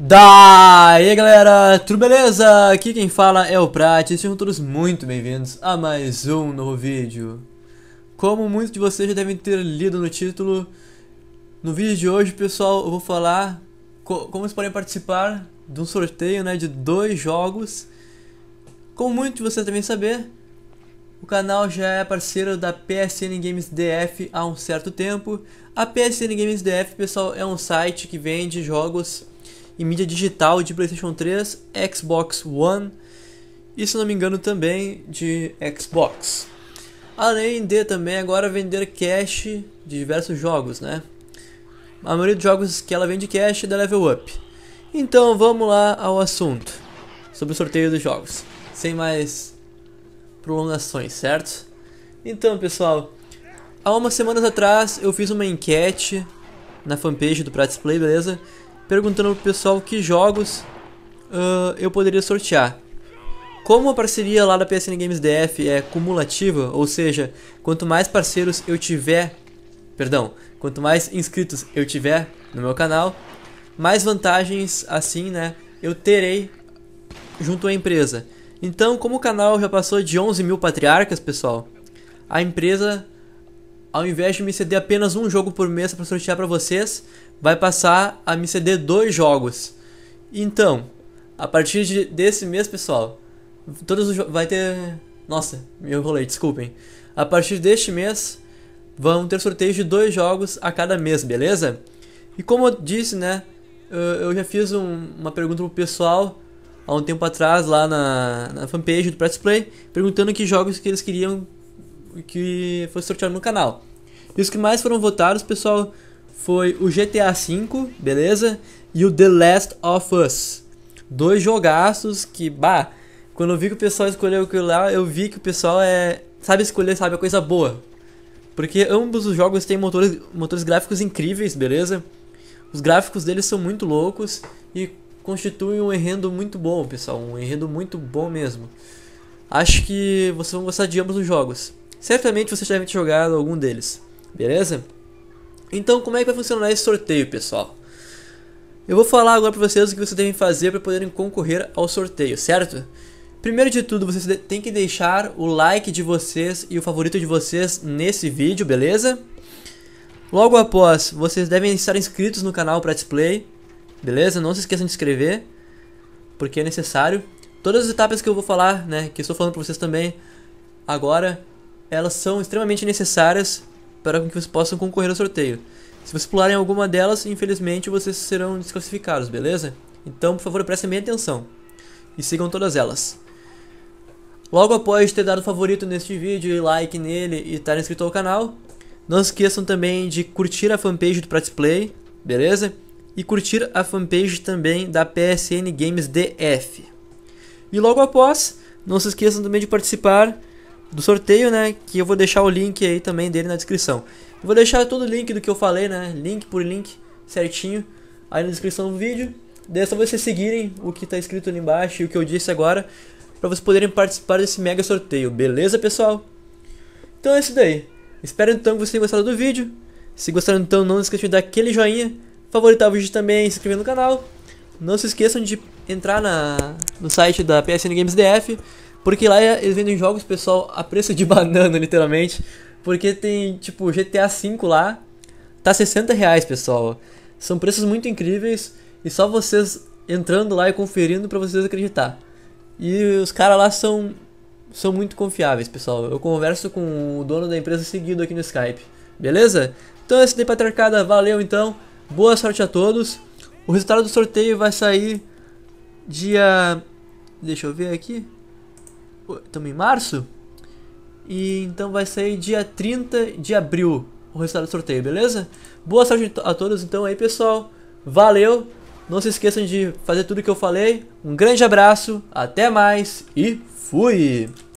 Daí galera, tudo beleza? Aqui quem fala é o Prat e sejam todos muito bem-vindos a mais um novo vídeo. Como muitos de vocês já devem ter lido no título, no vídeo de hoje, pessoal, eu vou falar co como vocês podem participar de um sorteio né, de dois jogos. Como muitos de vocês devem saber, o canal já é parceiro da PSN Games DF há um certo tempo. A PSN Games DF, pessoal, é um site que vende jogos e mídia digital de PlayStation 3, Xbox One e, se não me engano, também de Xbox. Além de também agora vender cache de diversos jogos, né? A maioria dos jogos que ela vende cache é da Level Up. Então vamos lá ao assunto sobre o sorteio dos jogos, sem mais prolongações, certo? Então, pessoal, há umas semanas atrás eu fiz uma enquete na fanpage do Prats Play, beleza? perguntando pro pessoal que jogos uh, eu poderia sortear. Como a parceria lá da PSN Games DF é cumulativa, ou seja, quanto mais parceiros eu tiver, perdão, quanto mais inscritos eu tiver no meu canal, mais vantagens assim, né, eu terei junto à empresa. Então, como o canal já passou de 11 mil patriarcas, pessoal, a empresa ao invés de me ceder apenas um jogo por mês para sortear para vocês, vai passar a me ceder dois jogos. Então, a partir de, desse mês, pessoal, todos os vai ter, nossa, me enrolei, desculpem. A partir deste mês, vão ter sorteios de dois jogos a cada mês, beleza? E como eu disse, né, eu já fiz um, uma pergunta pro pessoal há um tempo atrás lá na, na fanpage do Press Play, perguntando que jogos que eles queriam que fosse sorteado no canal. E os que mais foram votados, pessoal, foi o GTA V, beleza? E o The Last of Us. Dois jogaços que, bah, quando eu vi que o pessoal escolheu aquilo lá, eu vi que o pessoal é sabe escolher, sabe, a coisa boa. Porque ambos os jogos têm motores, motores gráficos incríveis, beleza? Os gráficos deles são muito loucos e constituem um enredo muito bom, pessoal. Um enredo muito bom mesmo. Acho que vocês vão gostar de ambos os jogos. Certamente vocês devem ter jogado algum deles. Beleza? Então, como é que vai funcionar esse sorteio, pessoal? Eu vou falar agora para vocês o que vocês devem fazer para poderem concorrer ao sorteio, certo? Primeiro de tudo, vocês têm que deixar o like de vocês e o favorito de vocês nesse vídeo, beleza? Logo após, vocês devem estar inscritos no canal para display, beleza? Não se esqueçam de inscrever, porque é necessário. Todas as etapas que eu vou falar, né, que estou falando para vocês também agora, elas são extremamente necessárias para que vocês possam concorrer ao sorteio. Se vocês pularem alguma delas, infelizmente vocês serão desclassificados, beleza? Então, por favor, prestem bem atenção e sigam todas elas. Logo após ter dado favorito neste vídeo e like nele e estar inscrito ao canal, não esqueçam também de curtir a fanpage do Pratisplay, beleza? E curtir a fanpage também da PSN Games DF. E logo após, não se esqueçam também de participar do sorteio, né? Que eu vou deixar o link aí também dele na descrição. vou deixar todo o link do que eu falei, né? Link por link, certinho, aí na descrição do vídeo. Daí é só vocês seguirem o que está escrito ali embaixo e o que eu disse agora, para vocês poderem participar desse mega sorteio, beleza, pessoal? Então é isso daí. Espero então que vocês tenham gostado do vídeo. Se gostaram então, não esqueçam de dar aquele joinha, favoritar o vídeo também, se inscrever no canal. Não se esqueçam de entrar na, no site da PSN Games DF porque lá é, eles vendem jogos, pessoal, a preço de banana, literalmente. Porque tem, tipo, GTA V lá, tá 60 reais, pessoal. São preços muito incríveis e só vocês entrando lá e conferindo para vocês acreditar. E os caras lá são são muito confiáveis, pessoal. Eu converso com o dono da empresa seguido aqui no Skype, beleza? Então esse daí patriarcada, valeu então. Boa sorte a todos. O resultado do sorteio vai sair dia deixa eu ver aqui estamos tipo, em março. E então vai sair dia 30 de abril o resultado do sorteio, beleza? Boa sorte a todos então aí, pessoal. Valeu. Não se esqueçam de fazer tudo que eu falei. Um grande abraço, até mais e fui.